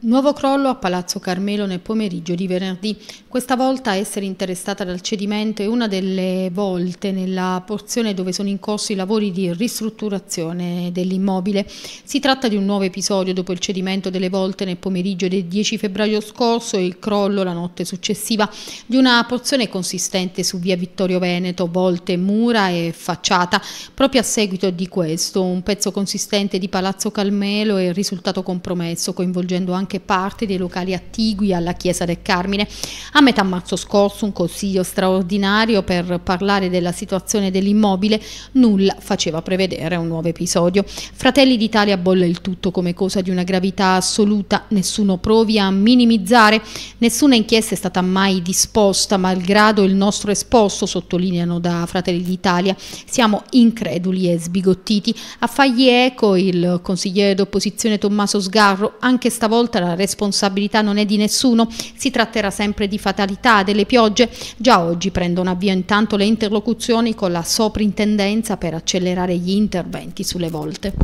Nuovo crollo a Palazzo Carmelo nel pomeriggio di venerdì. Questa volta essere interessata dal cedimento è una delle volte nella porzione dove sono in corso i lavori di ristrutturazione dell'immobile. Si tratta di un nuovo episodio dopo il cedimento delle volte nel pomeriggio del 10 febbraio scorso e il crollo la notte successiva di una porzione consistente su via Vittorio Veneto, volte mura e facciata. Proprio a seguito di questo un pezzo consistente di Palazzo Carmelo è risultato compromesso coinvolgendo anche anche parte dei locali attigui alla Chiesa del Carmine. A metà marzo scorso un consiglio straordinario per parlare della situazione dell'immobile nulla faceva prevedere un nuovo episodio. Fratelli d'Italia bolle il tutto come cosa di una gravità assoluta, nessuno provi a minimizzare, nessuna inchiesta è stata mai disposta malgrado il nostro esposto, sottolineano da Fratelli d'Italia. Siamo increduli e sbigottiti. A fargli eco il consigliere d'opposizione Tommaso Sgarro, anche stavolta volta la responsabilità non è di nessuno, si tratterà sempre di fatalità delle piogge. Già oggi prendono avvio intanto le interlocuzioni con la soprintendenza per accelerare gli interventi sulle volte.